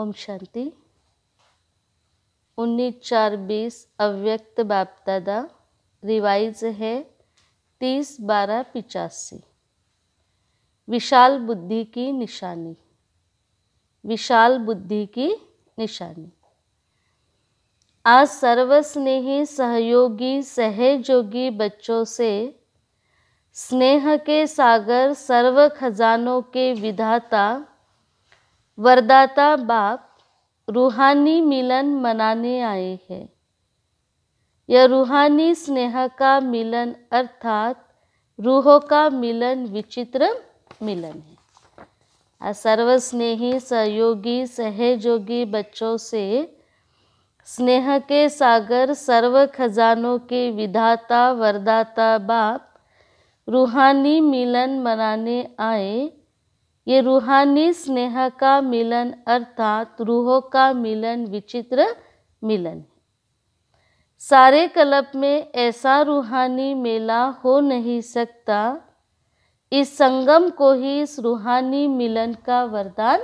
ओम शांति उन्नीस चार बीस अव्यक्त बापदादा रिवाइज है तीस बारह पिचासी विशाल बुद्धि की निशानी विशाल बुद्धि की निशानी आज सर्वस्नेही सहयोगी सहयोगी बच्चों से स्नेह के सागर सर्व खजानों के विधाता वरदाता बाप रूहानी मिलन मनाने आए हैं यह रूहानी स्नेह का मिलन अर्थात रूहों का मिलन विचित्र मिलन है आ सर्वस्नेही सहयोगी सहयोगी बच्चों से स्नेह के सागर सर्व खजानों के विधाता वरदाता बाप रूहानी मिलन मनाने आए ये रूहानी स्नेह का मिलन अर्थात रूहों का मिलन विचित्र मिलन है सारे कलब में ऐसा रूहानी मेला हो नहीं सकता इस संगम को ही इस रूहानी मिलन का वरदान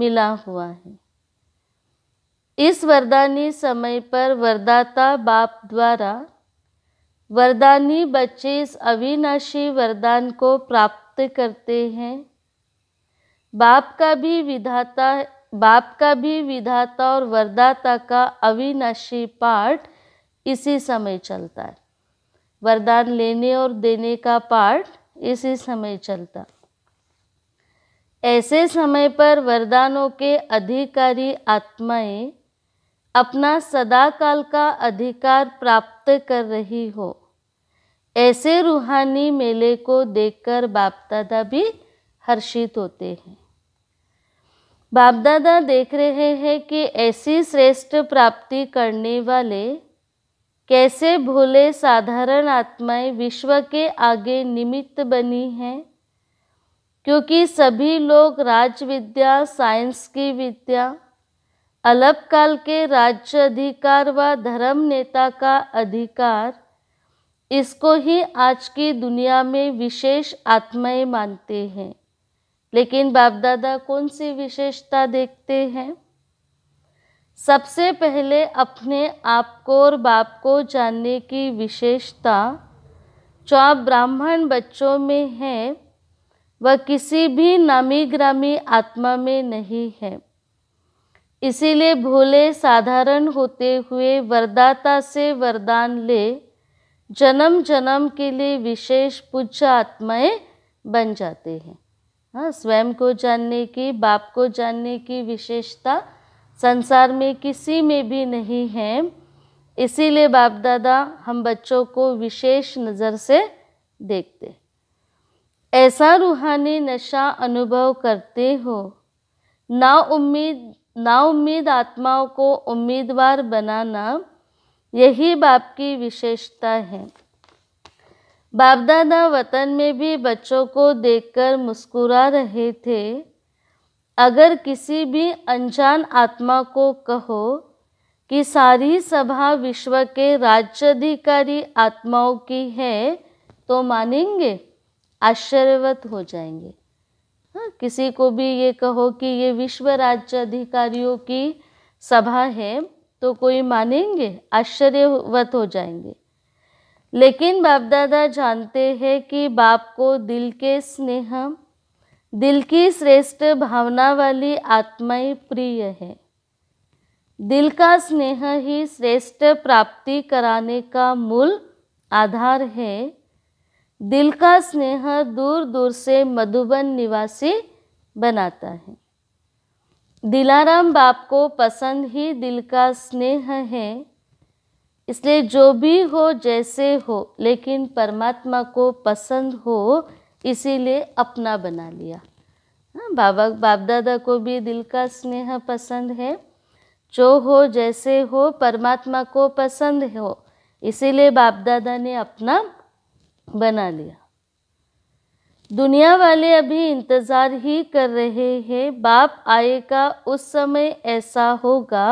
मिला हुआ है इस वरदानी समय पर वरदाता बाप द्वारा वरदानी बच्चे इस अविनाशी वरदान को प्राप्त करते हैं बाप का भी विधाता बाप का भी विधाता और वरदाता का अविनाशी पाठ इसी समय चलता है वरदान लेने और देने का पाठ इसी समय चलता ऐसे समय पर वरदानों के अधिकारी आत्माएं अपना सदाकाल का अधिकार प्राप्त कर रही हो ऐसे रूहानी मेले को देखकर बाप दादा भी हर्षित होते हैं बाप दादा देख रहे हैं कि ऐसी श्रेष्ठ प्राप्ति करने वाले कैसे भोले साधारण आत्माएं विश्व के आगे निमित्त बनी हैं क्योंकि सभी लोग विद्या साइंस की विद्या काल के राज्य अधिकार व धर्म नेता का अधिकार इसको ही आज की दुनिया में विशेष आत्माएं मानते हैं लेकिन बाप दादा कौन सी विशेषता देखते हैं सबसे पहले अपने आप को और बाप को जानने की विशेषता जो आप ब्राह्मण बच्चों में है वह किसी भी नामी ग्रामी आत्मा में नहीं है इसीलिए भोले साधारण होते हुए वरदाता से वरदान ले जन्म जन्म के लिए विशेष पूज्य आत्माएं बन जाते हैं हाँ स्वयं को जानने की बाप को जानने की विशेषता संसार में किसी में भी नहीं है इसीलिए बाप दादा हम बच्चों को विशेष नज़र से देखते ऐसा रूहानी नशा अनुभव करते हो ना उम्मीद ना उम्मीद आत्माओं को उम्मीदवार बनाना यही बाप की विशेषता है बाप दादा वतन में भी बच्चों को देखकर मुस्कुरा रहे थे अगर किसी भी अनजान आत्मा को कहो कि सारी सभा विश्व के राज्याधिकारी आत्माओं की है तो मानेंगे आश्चर्यवत हो जाएंगे हाँ किसी को भी ये कहो कि ये विश्व राज्य अधिकारियों की सभा है तो कोई मानेंगे आश्चर्यवत हो जाएंगे लेकिन बाप दादा जानते हैं कि बाप को दिल के स्नेह दिल की श्रेष्ठ भावना वाली आत्माएं प्रिय है दिल का स्नेह ही श्रेष्ठ प्राप्ति कराने का मूल आधार है दिल का स्नेह दूर दूर से मधुबन निवासी बनाता है दिलाराम बाप को पसंद ही दिल का स्नेह है इसलिए जो भी हो जैसे हो लेकिन परमात्मा को पसंद हो इसीलिए अपना बना लिया हाँ, बाबा बाप दादा को भी दिल का स्नेह पसंद है जो हो जैसे हो परमात्मा को पसंद हो इसीलिए बाप दादा ने अपना बना लिया दुनिया वाले अभी इंतज़ार ही कर रहे हैं बाप आएगा उस समय ऐसा होगा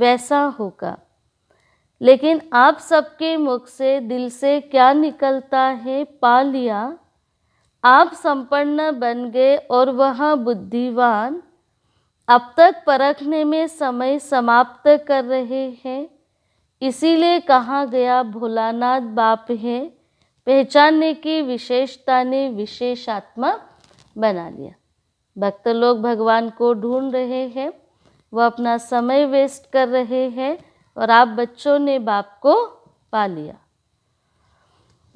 वैसा होगा लेकिन आप सबके मुख से दिल से क्या निकलता है पा लिया आप संपन्न बन गए और वह बुद्धिवान अब तक परखने में समय समाप्त कर रहे हैं इसीलिए कहा गया भोलानाथ बाप है पहचानने की विशेषता ने विशेषात्मा बना लिया भक्त लोग भगवान को ढूंढ रहे हैं वह अपना समय वेस्ट कर रहे हैं और आप बच्चों ने बाप को पा लिया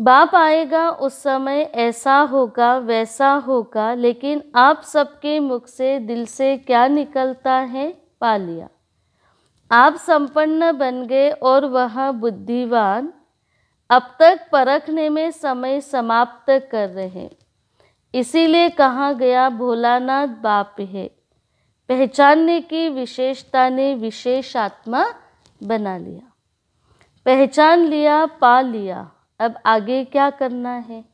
बाप आएगा उस समय ऐसा होगा वैसा होगा लेकिन आप सबके मुख से दिल से क्या निकलता है पा लिया आप संपन्न बन गए और वह बुद्धिवान अब तक परखने में समय समाप्त कर रहे इसीलिए कहा गया भोलानाथ बाप है पहचानने की विशेषता ने विशेष आत्मा बना लिया पहचान लिया पा लिया अब आगे क्या करना है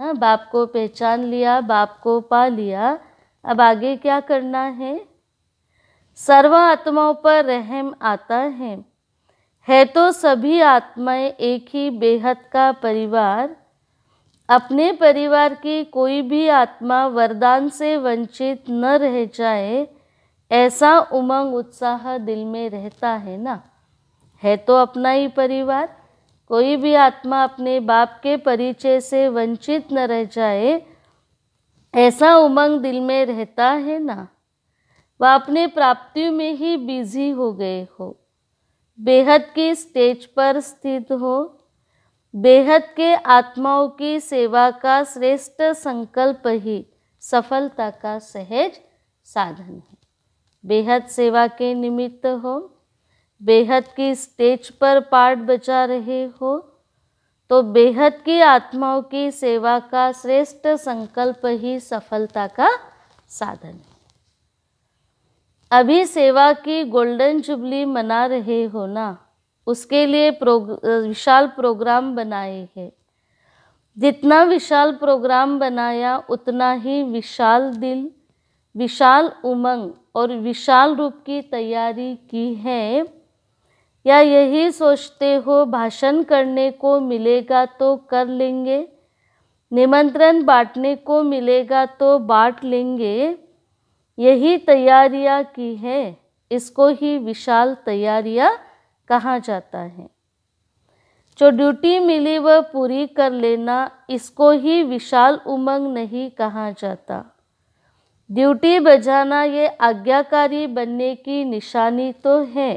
हाँ बाप को पहचान लिया बाप को पा लिया अब आगे क्या करना है सर्व आत्माओं पर रहम आता है है तो सभी आत्माएं एक ही बेहद का परिवार अपने परिवार की कोई भी आत्मा वरदान से वंचित न रह जाए ऐसा उमंग उत्साह दिल में रहता है ना है तो अपना ही परिवार कोई भी आत्मा अपने बाप के परिचय से वंचित न रह जाए ऐसा उमंग दिल में रहता है ना वह अपने प्राप्तियों में ही बिजी हो गए हो बेहद की स्टेज पर स्थित हो बेहद के आत्माओं की सेवा का श्रेष्ठ संकल्प ही सफलता का सहज साधन है बेहद सेवा के निमित्त हो बेहद की स्टेज पर पार्ट बचा रहे हो तो बेहद की आत्माओं की सेवा का श्रेष्ठ संकल्प ही सफलता का साधन है अभी सेवा की गोल्डन जुबली मना रहे हो ना उसके लिए प्रोग विशाल प्रोग्राम बनाए हैं जितना विशाल प्रोग्राम बनाया उतना ही विशाल दिल विशाल उमंग और विशाल रूप की तैयारी की है या यही सोचते हो भाषण करने को मिलेगा तो कर लेंगे निमंत्रण बांटने को मिलेगा तो बांट लेंगे यही तैयारियां की है इसको ही विशाल तैयारियां कहा जाता है जो ड्यूटी मिली वह पूरी कर लेना इसको ही विशाल उमंग नहीं कहा जाता ड्यूटी बजाना ये आज्ञाकारी बनने की निशानी तो है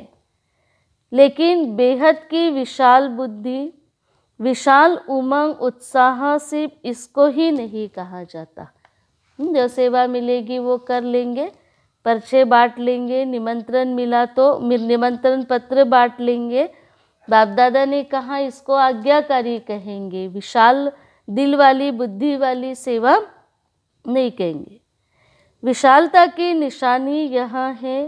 लेकिन बेहद की विशाल बुद्धि विशाल उमंग उत्साह सिर्फ इसको ही नहीं कहा जाता हम्म, जो सेवा मिलेगी वो कर लेंगे पर्चे बांट लेंगे निमंत्रण मिला तो निमंत्रण पत्र बांट लेंगे बाप दादा ने कहा इसको आज्ञाकारी कहेंगे विशाल दिल वाली बुद्धि वाली सेवा नहीं कहेंगे विशालता की निशानी यह है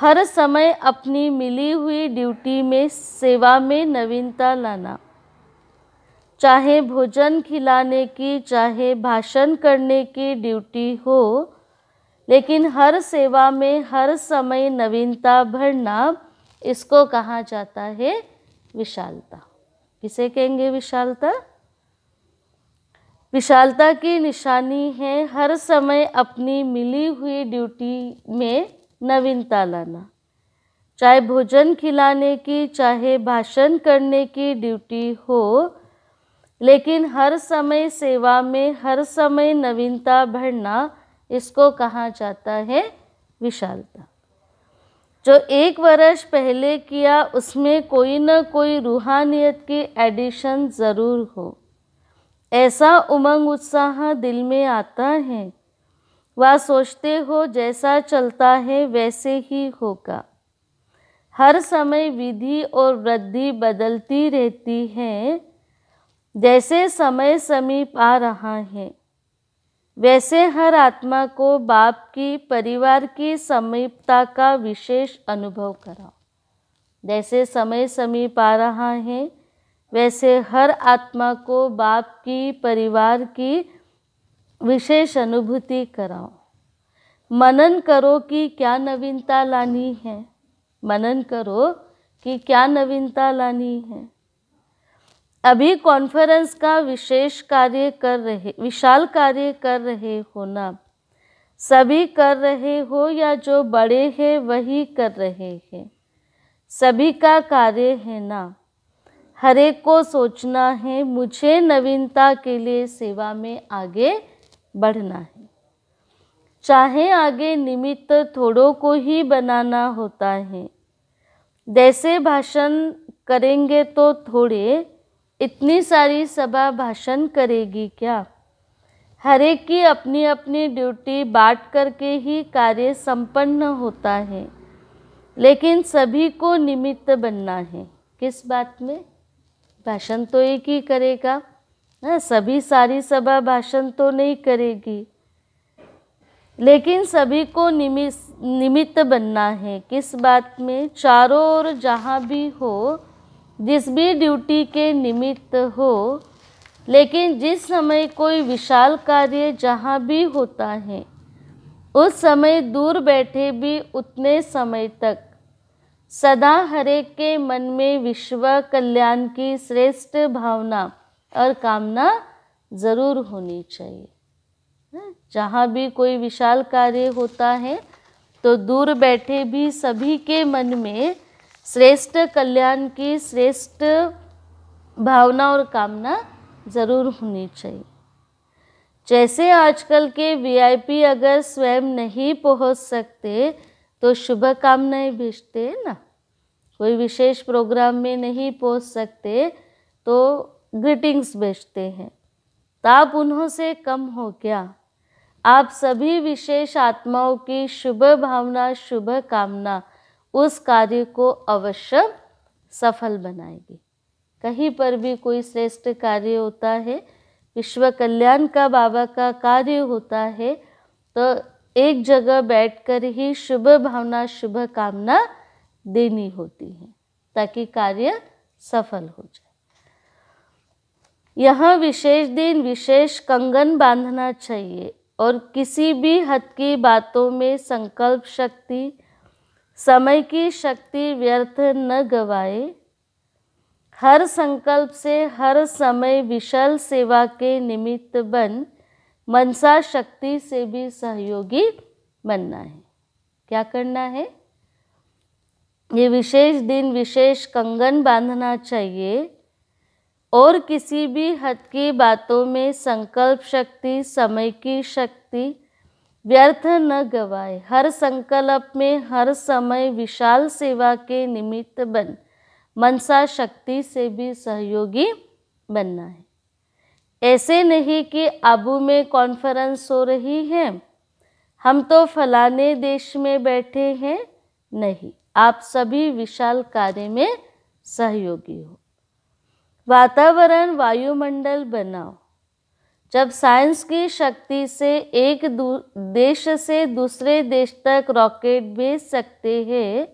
हर समय अपनी मिली हुई ड्यूटी में सेवा में नवीनता लाना चाहे भोजन खिलाने की चाहे भाषण करने की ड्यूटी हो लेकिन हर सेवा में हर समय नवीनता भरना इसको कहा जाता है विशालता किसे कहेंगे विशालता विशालता की निशानी है हर समय अपनी मिली हुई ड्यूटी में नवीनता लाना चाहे भोजन खिलाने की चाहे भाषण करने की ड्यूटी हो लेकिन हर समय सेवा में हर समय नवीनता भरना इसको कहा जाता है विशालता जो एक वर्ष पहले किया उसमें कोई ना कोई रूहानियत की एडिशन ज़रूर हो ऐसा उमंग उत्साह दिल में आता है वह सोचते हो जैसा चलता है वैसे ही होगा हर समय विधि और वृद्धि बदलती रहती है जैसे समय समीप आ रहा है वैसे हर आत्मा को बाप की परिवार की समीपता का विशेष अनुभव कराओ जैसे समय समीप आ रहा है वैसे हर आत्मा को बाप की परिवार की विशेष अनुभूति कराओ मनन करो कि क्या नवीनता लानी है मनन करो कि क्या नवीनता लानी है अभी कॉन्फ्रेंस का विशेष कार्य कर रहे विशाल कार्य कर रहे हो ना सभी कर रहे हो या जो बड़े हैं वही कर रहे हैं सभी का कार्य है ना हरेक को सोचना है मुझे नवीनता के लिए सेवा में आगे बढ़ना है चाहे आगे निमित्त थोड़ों को ही बनाना होता है जैसे भाषण करेंगे तो थोड़े इतनी सारी सभा भाषण करेगी क्या हर एक की अपनी अपनी ड्यूटी बांट करके ही कार्य संपन्न होता है लेकिन सभी को निमित्त बनना है किस बात में भाषण तो एक ही करेगा ना हाँ, सभी सारी सभा भाषण तो नहीं करेगी लेकिन सभी को निमित निमित्त बनना है किस बात में चारों ओर जहाँ भी हो जिस भी ड्यूटी के निमित्त हो लेकिन जिस समय कोई विशाल कार्य जहाँ भी होता है उस समय दूर बैठे भी उतने समय तक सदा हरेक के मन में विश्व कल्याण की श्रेष्ठ भावना और कामना ज़रूर होनी चाहिए हाँ, जहाँ भी कोई विशाल कार्य होता है तो दूर बैठे भी सभी के मन में श्रेष्ठ कल्याण की श्रेष्ठ भावना और कामना ज़रूर होनी चाहिए जैसे आजकल के वीआईपी अगर स्वयं नहीं पहुंच सकते तो शुभकामनाएं भेजते हैं ना कोई विशेष प्रोग्राम में नहीं पहुंच सकते तो ग्रीटिंग्स भेजते हैं ताप उन्हों से कम हो गया आप सभी विशेष आत्माओं की शुभ भावना शुभ कामना उस कार्य को अवश्य सफल बनाएगी कहीं पर भी कोई श्रेष्ठ कार्य होता है विश्व कल्याण का बाबा का कार्य होता है तो एक जगह बैठकर ही शुभ भावना शुभ कामना देनी होती है ताकि कार्य सफल हो जाए यह विशेष दिन विशेष कंगन बांधना चाहिए और किसी भी हद की बातों में संकल्प शक्ति समय की शक्ति व्यर्थ न गवाए हर संकल्प से हर समय विशाल सेवा के निमित्त बन मनसा शक्ति से भी सहयोगी बनना है क्या करना है ये विशेष दिन विशेष कंगन बांधना चाहिए और किसी भी हद की बातों में संकल्प शक्ति समय की शक्ति व्यर्थ न गवाए हर संकल्प में हर समय विशाल सेवा के निमित्त बन मनसा शक्ति से भी सहयोगी बनना है ऐसे नहीं कि आबू में कॉन्फ्रेंस हो रही है हम तो फलाने देश में बैठे हैं नहीं आप सभी विशाल कार्य में सहयोगी हो वातावरण वायुमंडल बनाओ जब साइंस की शक्ति से एक देश से दूसरे देश तक रॉकेट भेज सकते हैं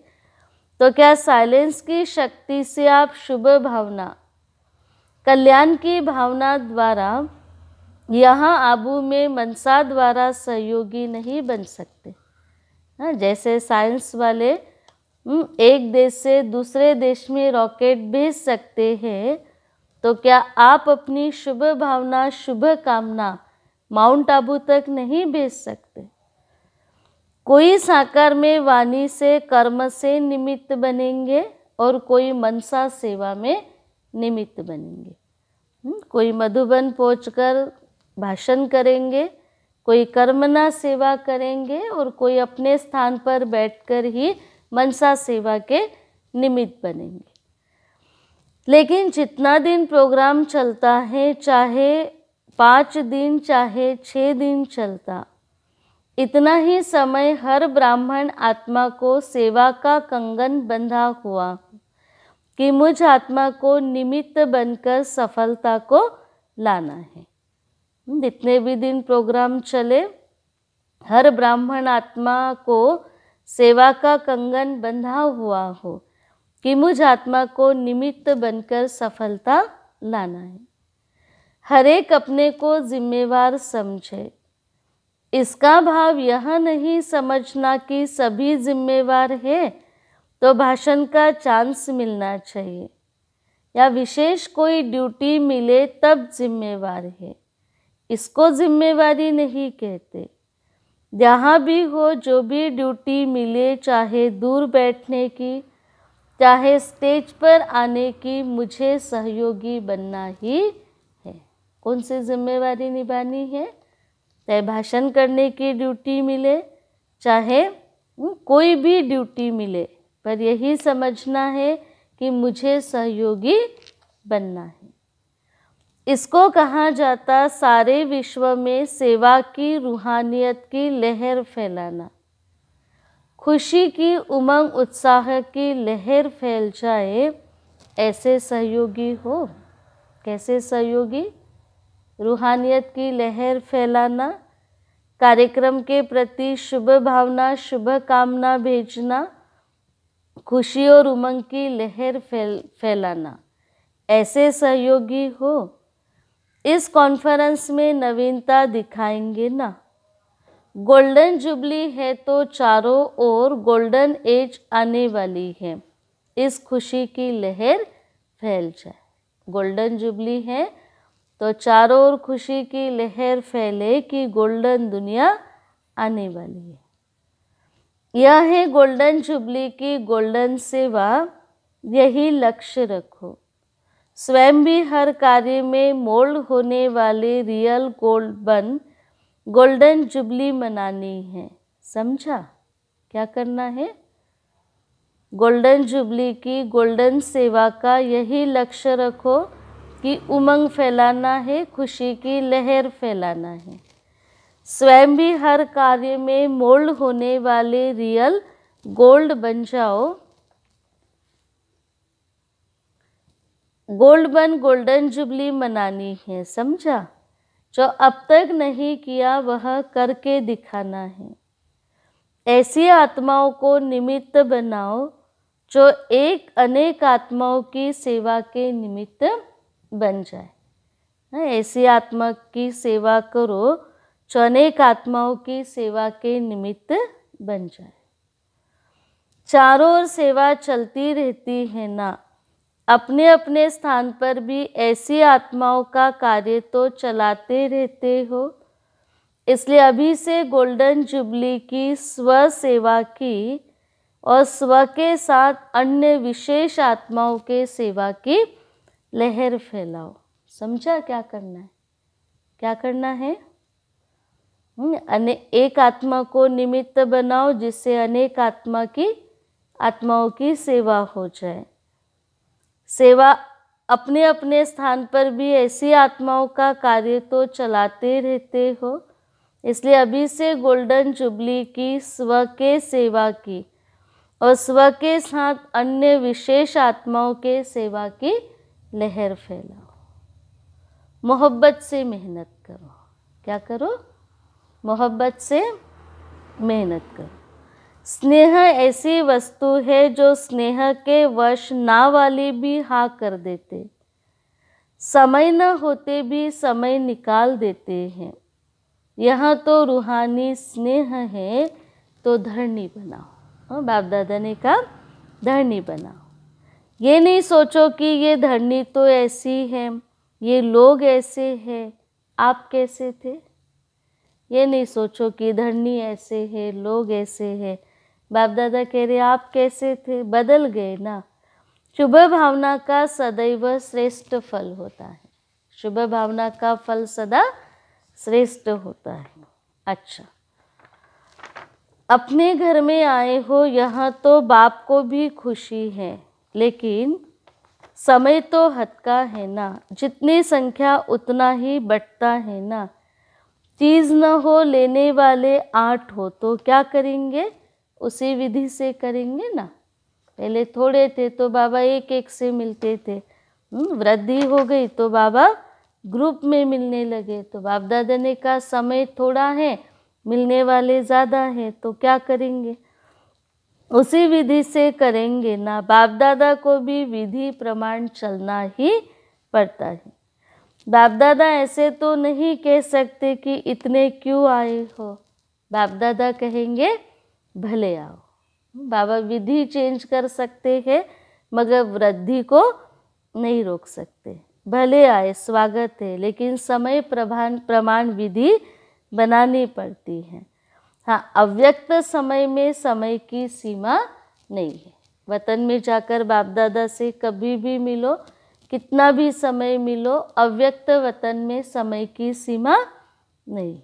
तो क्या साइलेंस की शक्ति से आप शुभ भावना कल्याण की भावना द्वारा यहाँ आबू में मनसा द्वारा सहयोगी नहीं बन सकते ना हाँ, जैसे साइंस वाले हम्म, एक देश से दूसरे देश में रॉकेट भेज सकते हैं तो क्या आप अपनी शुभ भावना शुभ कामना माउंट आबू तक नहीं भेज सकते कोई साकार में वाणी से कर्म से निमित्त बनेंगे और कोई मनसा सेवा में निमित्त बनेंगे हम्म, कोई मधुबन कर भाषण करेंगे कोई कर्मना सेवा करेंगे और कोई अपने स्थान पर बैठकर ही मनसा सेवा के निमित्त बनेंगे लेकिन जितना दिन प्रोग्राम चलता है चाहे पाँच दिन चाहे छः दिन चलता इतना ही समय हर ब्राह्मण आत्मा को सेवा का कंगन बंधा हुआ कि मुझ आत्मा को निमित्त बनकर सफलता को लाना है जितने भी दिन प्रोग्राम चले हर ब्राह्मण आत्मा को सेवा का कंगन बंधा हुआ हो कि मुझ आत्मा को निमित्त बनकर सफलता लाना है हरेक अपने को जिम्मेवार समझे इसका भाव यह नहीं समझना कि सभी जिम्मेवार हैं तो भाषण का चांस मिलना चाहिए या विशेष कोई ड्यूटी मिले तब जिम्मेवार है इसको जिम्मेवारी नहीं कहते जहाँ भी हो जो भी ड्यूटी मिले चाहे दूर बैठने की चाहे स्टेज पर आने की मुझे सहयोगी बनना ही है कौन सी जिम्मेवारी निभानी है चाहे भाषण करने की ड्यूटी मिले चाहे कोई भी ड्यूटी मिले पर यही समझना है कि मुझे सहयोगी बनना है इसको कहा जाता सारे विश्व में सेवा की रूहानियत की लहर फैलाना खुशी की उमंग उत्साह की लहर फैल जाए ऐसे सहयोगी हो कैसे सहयोगी रूहानियत की लहर फैलाना कार्यक्रम के प्रति शुभ भावना शुभ कामना भेजना खुशी और उमंग की लहर फैल फैलाना ऐसे सहयोगी हो इस कॉन्फ्रेंस में नवीनता दिखाएंगे ना गोल्डन जुबली है तो चारों ओर गोल्डन एज आने वाली है इस खुशी की लहर फैल जाए गोल्डन जुबली है तो चारों ओर खुशी की लहर फैले कि गोल्डन दुनिया आने वाली है यह है गोल्डन जुबली की गोल्डन सेवा यही लक्ष्य रखो स्वयं भी हर कार्य में मोल्ड होने वाले रियल गोल्ड बन गोल्डन जुबली मनानी है समझा क्या करना है गोल्डन जुबली की गोल्डन सेवा का यही लक्ष्य रखो कि उमंग फैलाना है खुशी की लहर फैलाना है स्वयं भी हर कार्य में मोल्ड होने वाले रियल गोल्ड बन जाओ गोल्ड बन गोल्डन जुबली मनानी है समझा जो अब तक नहीं किया वह करके दिखाना है ऐसी आत्माओं को निमित्त बनाओ जो एक अनेक आत्माओं की सेवा के निमित्त बन जाए हाँ, ऐसी आत्मा की सेवा करो जो अनेक आत्माओं की सेवा के निमित्त बन जाए चारों ओर सेवा चलती रहती है ना अपने अपने स्थान पर भी ऐसी आत्माओं का कार्य तो चलाते रहते हो इसलिए अभी से गोल्डन जुबली की स्व सेवा की और स्व के साथ अन्य विशेष आत्माओं के सेवा की लहर फैलाओ समझा क्या करना है क्या करना है हम्म, अने एक आत्मा को निमित्त बनाओ जिससे अनेक आत्मा की आत्माओं की सेवा हो जाए सेवा अपने अपने स्थान पर भी ऐसी आत्माओं का कार्य तो चलाते रहते हो इसलिए अभी से गोल्डन जुबली की स्व के सेवा की और स्व के साथ अन्य विशेष आत्माओं के सेवा की लहर फैलाओ मोहब्बत से मेहनत करो क्या करो मोहब्बत से मेहनत करो स्नेह ऐसी वस्तु है जो स्नेह के वश ना वाले भी हा कर देते समय न होते भी समय निकाल देते हैं यह तो रूहानी स्नेह है तो धरनी बनाओ हाँ, बाप दादा ने कहा धरनी बनाओ ये नहीं सोचो कि ये धरनी तो ऐसी है ये लोग ऐसे हैं आप कैसे थे ये नहीं सोचो कि धरनी ऐसे है लोग ऐसे हैं बाप दादा कह रहे आप कैसे थे बदल गए ना शुभ भावना का सदैव श्रेष्ठ फल होता है शुभ भावना का फल सदा श्रेष्ठ होता है अच्छा अपने घर में आए हो यहाँ तो बाप को भी खुशी है लेकिन समय तो हद का है ना जितनी संख्या उतना ही बढ़ता है ना चीज़ न हो लेने वाले आठ हो तो क्या करेंगे उसी विधि से करेंगे ना पहले थोड़े थे तो बाबा एक एक से मिलते थे हम्म, वृद्धि हो गई तो बाबा ग्रुप में मिलने लगे तो बाप दादा ने कहा समय थोड़ा है मिलने वाले ज़्यादा हैं तो क्या करेंगे उसी विधि से करेंगे ना बाप दादा को भी विधि प्रमाण चलना ही पड़ता है बाप दादा ऐसे तो नहीं कह सकते कि इतने क्यों आए हो बाप दादा कहेंगे भले आओ बाबा विधि चेंज कर सकते हैं मगर वृद्धि को नहीं रोक सकते भले आए स्वागत है लेकिन समय प्रभान प्रमाण विधि बनानी पड़ती है हाँ अव्यक्त समय में समय की सीमा नहीं है वतन में जाकर बाप दादा से कभी भी मिलो कितना भी समय मिलो अव्यक्त वतन में समय की सीमा नहीं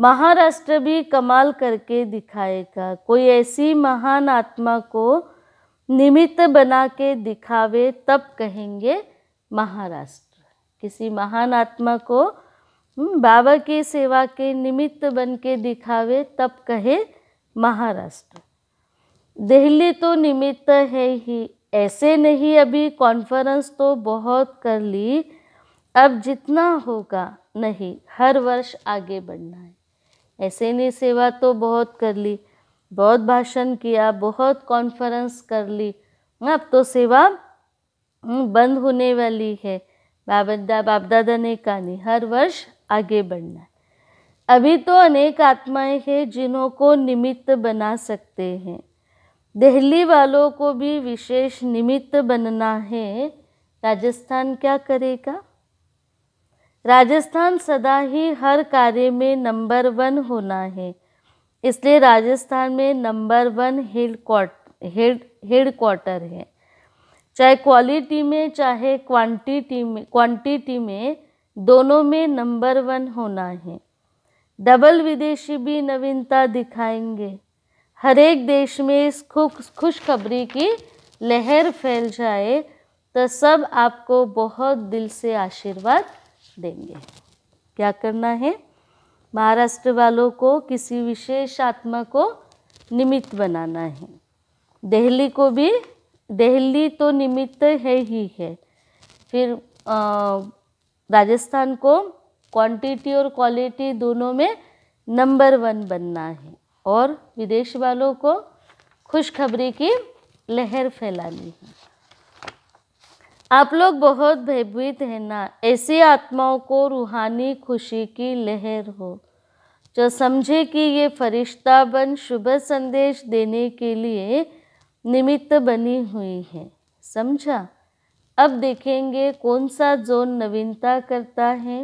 महाराष्ट्र भी कमाल करके दिखाएगा कोई ऐसी महान आत्मा को निमित्त बना के दिखावे तब कहेंगे महाराष्ट्र किसी महान आत्मा को हम्म, बाबा की सेवा के निमित्त बन के दिखावे तब कहे महाराष्ट्र दिल्ली तो निमित्त है ही ऐसे नहीं अभी कॉन्फ्रेंस तो बहुत कर ली अब जितना होगा नहीं हर वर्ष आगे बढ़ना है ऐसे नहीं सेवा तो बहुत कर ली बहुत भाषण किया बहुत कॉन्फ्रेंस कर ली अब तो सेवा बंद होने वाली है बाबदा दादा ने कहानी हर वर्ष आगे बढ़ना है अभी तो अनेक आत्माएं हैं जिन्हों को निमित्त बना सकते हैं दिल्ली वालों को भी विशेष निमित्त बनना है राजस्थान क्या करेगा राजस्थान सदा ही हर कार्य में नंबर वन होना है इसलिए राजस्थान में number one head quart head headquarter है चाहे क्वालिटी में चाहे क्वांटिटी में क्वांटिटी में दोनों में नंबर वन होना है डबल विदेशी भी नवीनता दिखाएंगे हर एक देश में इस खुश खुशखबरी की लहर फैल जाए तो सब आपको बहुत दिल से आशीर्वाद देंगे क्या करना है महाराष्ट्र वालों को किसी विशेष आत्मा को निमित्त बनाना है दिल्ली को भी दिल्ली तो निमित्त है ही है फिर राजस्थान को क्वांटिटी और क्वालिटी दोनों में नंबर वन बनना है और विदेश वालों को खुशखबरी की लहर फैलानी है आप लोग बहुत भयभीत हैं ना ऐसी आत्माओं को रूहानी खुशी की लहर हो जो समझे कि ये फरिश्ता बन शुभ संदेश देने के लिए निमित्त बनी हुई है समझा अब देखेंगे कौन सा जोन नवीनता करता है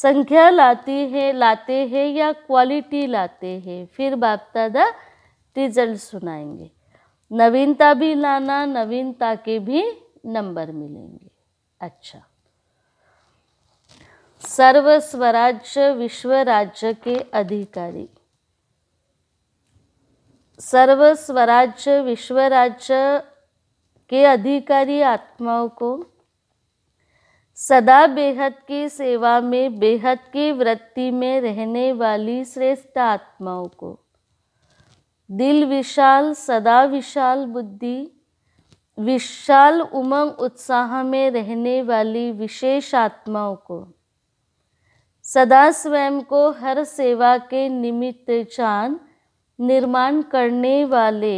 संख्या लाती है लाते हैं या क्वालिटी लाते हैं फिर बाप दादा रिजल्ट सुनाएंगे नवीनता भी लाना नवीनता के भी नंबर मिलेंगे अच्छा सर्व स्वराज्य विश्व राज्य के अधिकारी सर्व स्वराज्य विश्व राज्य के अधिकारी आत्माओं को सदा बेहद की सेवा में बेहद की वृत्ति में रहने वाली श्रेष्ठ आत्माओं को दिल विशाल सदा विशाल बुद्धि विशाल उमंग उत्साह में रहने वाली विशेष आत्माओं को सदा स्वयं को हर सेवा के निमित्त चान निर्माण करने वाले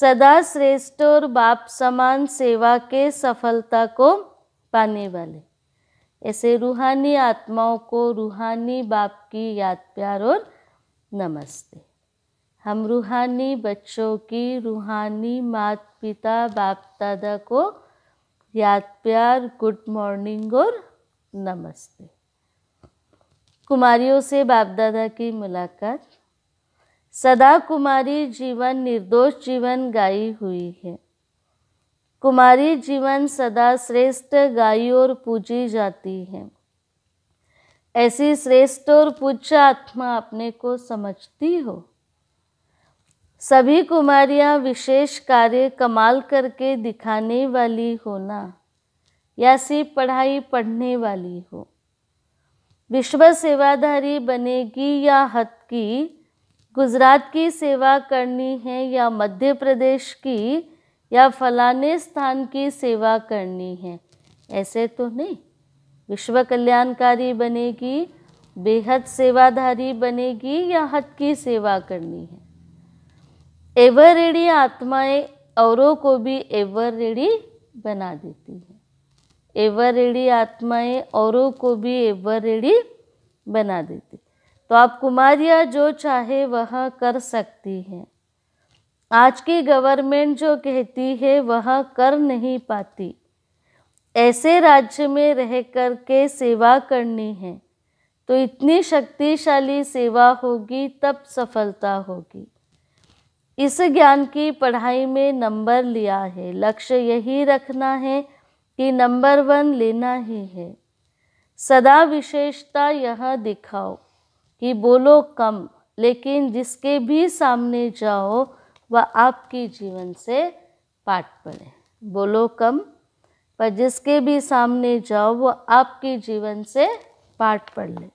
सदा श्रेष्ठ और बाप समान सेवा के सफलता को पाने वाले ऐसे रूहानी आत्माओं को रूहानी बाप की याद प्यार और नमस्ते हम रूहानी बच्चों की रूहानी मात पिता बाप दादा को याद प्यार गुड मॉर्निंग और नमस्ते कुमारियों से बाप दादा की मुलाकात सदा कुमारी जीवन निर्दोष जीवन गाई हुई है कुमारी जीवन सदा श्रेष्ठ गाई और पूजी जाती है ऐसी श्रेष्ठ और पूज्य आत्मा अपने को समझती हो सभी कुमारियाँ विशेष कार्य कमाल करके दिखाने वाली हो ना या सिर्फ पढ़ाई पढ़ने वाली हो विश्व सेवाधारी बनेगी या हत की गुजरात की सेवा करनी है या मध्य प्रदेश की या फलाने स्थान की सेवा करनी है ऐसे तो नहीं विश्व कल्याणकारी बनेगी बेहद सेवाधारी बनेगी या हद की सेवा करनी है एवर रेडी आत्माएं औरों को भी एवर रेडी बना देती है एवर रेडी आत्माएं औरों को भी एवर रेडी बना देती तो आप कुमारिया जो चाहे वह कर सकती हैं आज की गवर्नमेंट जो कहती है वह कर नहीं पाती ऐसे राज्य में रह कर के सेवा करनी है तो इतनी शक्तिशाली सेवा होगी तब सफलता होगी इस ज्ञान की पढ़ाई में नंबर लिया है लक्ष्य यही रखना है कि नंबर वन लेना ही है सदा विशेषता यह दिखाओ कि बोलो कम लेकिन जिसके भी सामने जाओ वह आपकी जीवन से पाठ पड़े बोलो कम पर जिसके भी सामने जाओ वो आपके जीवन से पाठ पढ़ लें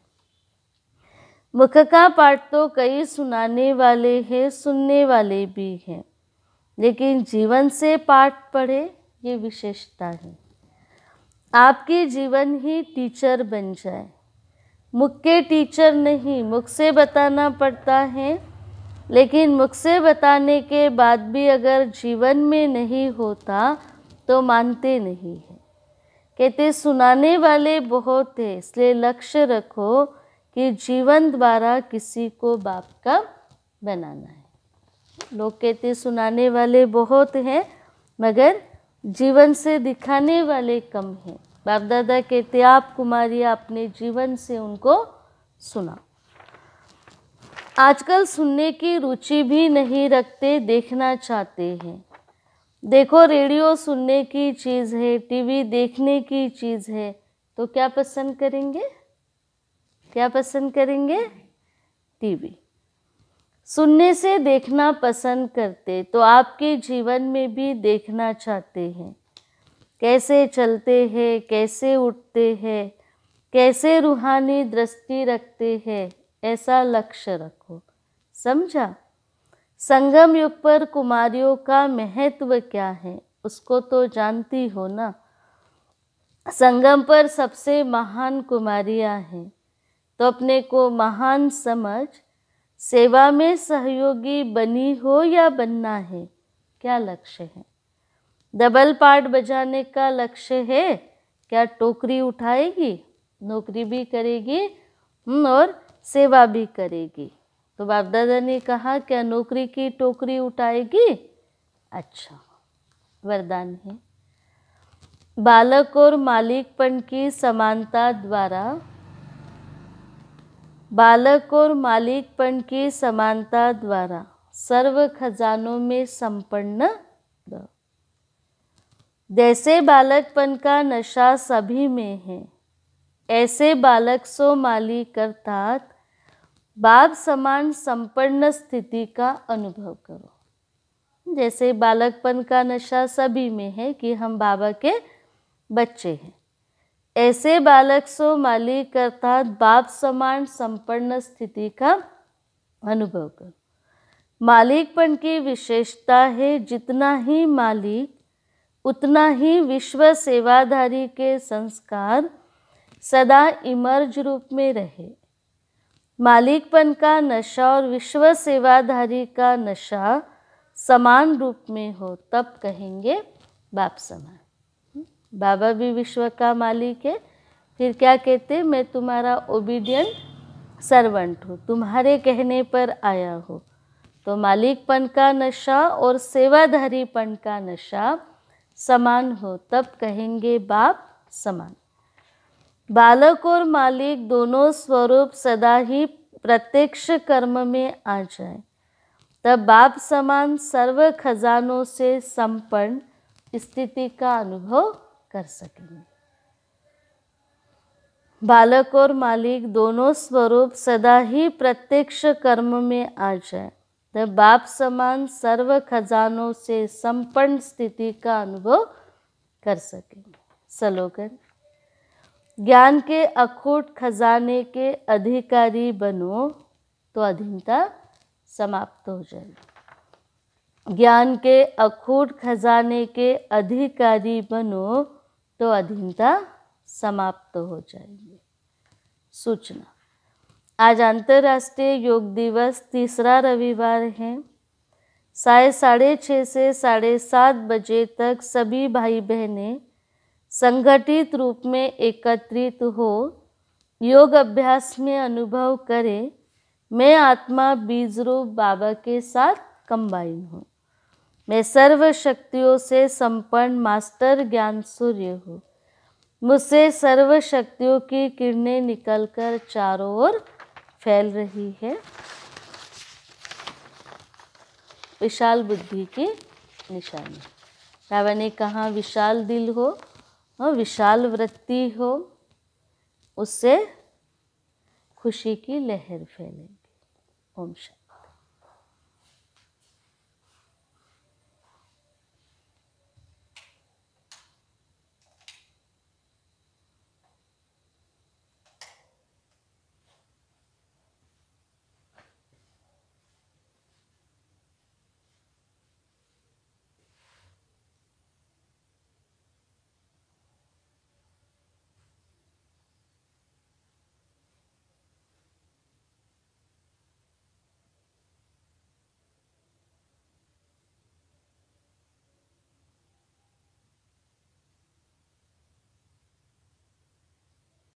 मुख का पाठ तो कई सुनाने वाले हैं सुनने वाले भी हैं लेकिन जीवन से पाठ पढ़े ये विशेषता है आपके जीवन ही टीचर बन जाए मुख के टीचर नहीं मुख से बताना पड़ता है लेकिन मुख से बताने के बाद भी अगर जीवन में नहीं होता तो मानते नहीं हैं कहते सुनाने वाले बहुत है इसलिए लक्ष्य रखो कि जीवन द्वारा किसी को बाप का बनाना है लोग कहते सुनाने वाले बहुत हैं मगर जीवन से दिखाने वाले कम हैं बाप दादा कहते आप कुमारी अपने जीवन से उनको सुना आजकल सुनने की रुचि भी नहीं रखते देखना चाहते हैं देखो रेडियो सुनने की चीज़ है टीवी देखने की चीज़ है तो क्या पसंद करेंगे क्या पसंद करेंगे टीवी सुनने से देखना पसंद करते तो आपके जीवन में भी देखना चाहते हैं कैसे चलते हैं कैसे उठते हैं कैसे रूहानी दृष्टि रखते हैं ऐसा लक्ष्य रखो समझा संगम युग पर कुमारियों का महत्व क्या है उसको तो जानती हो ना संगम पर सबसे महान कुमारियाँ हैं तो अपने को महान समझ सेवा में सहयोगी बनी हो या बनना है क्या लक्ष्य है डबल पार्ट बजाने का लक्ष्य है क्या टोकरी उठाएगी नौकरी भी करेगी हम्म, और सेवा भी करेगी तो बाप दादा ने कहा क्या नौकरी की टोकरी उठाएगी अच्छा वरदान है बालक और मालिकपन की समानता द्वारा बालक और मालिकपन की समानता द्वारा सर्व खजानों में संपन्न जैसे बालकपन का नशा सभी में है ऐसे बालक सो मालिक अर्थात बाप समान संपन्न स्थिति का अनुभव करो जैसे बालकपन का नशा सभी में है कि हम बाबा के बच्चे हैं ऐसे बालक सो मालिक अर्थात बाप समान संपन्न स्थिति का अनुभव कर मालिकपन की विशेषता है जितना ही मालिक उतना ही विश्व सेवाधारी के संस्कार सदा इमर्ज रूप में रहे मालिकपन का नशा और विश्व सेवाधारी का नशा समान रूप में हो तब कहेंगे बाप समान बाबा भी विश्व का मालिक है फिर क्या कहते मैं तुम्हारा ओबीडियंट सर्वेंट हूँ तुम्हारे कहने पर आया हो तो मालिकपन का नशा और सेवाधारीपन का नशा समान हो तब कहेंगे बाप समान बालक और मालिक दोनों स्वरूप सदा ही प्रत्यक्ष कर्म में आ जाए तब बाप समान सर्व खजानों से संपन्न स्थिति का अनुभव कर सकेंगे बालक और मालिक दोनों स्वरूप सदा ही प्रत्यक्ष कर्म में आ जाए तो बाप समान सर्व खजानों से संपन्न स्थिति का अनुभव कर सकेंगे सलोगन ज्ञान के अखूट खजाने के अधिकारी बनो तो अधीनता समाप्त हो जाएगी ज्ञान के अखूट खजाने के अधिकारी बनो तो अधीनता समाप्त तो हो जाएगी सूचना आज अंतर्राष्ट्रीय योग दिवस तीसरा रविवार है साय साढ़े छः से साढ़े सात बजे तक सभी भाई बहनें संगठित रूप में एकत्रित हो योग अभ्यास में अनुभव करें मैं आत्मा बीज रूप बाबा के साथ कंबाइन हूँ मैं सर्व शक्तियों से संपन्न मास्टर ज्ञान सूर्य हूँ मुझसे सर्व शक्तियों की किरणें निकलकर चारों ओर फैल रही है विशाल बुद्धि की निशानी रावण ने कहा विशाल दिल हो और विशाल वृत्ति हो उससे खुशी की लहर फैलेगी ओम शांति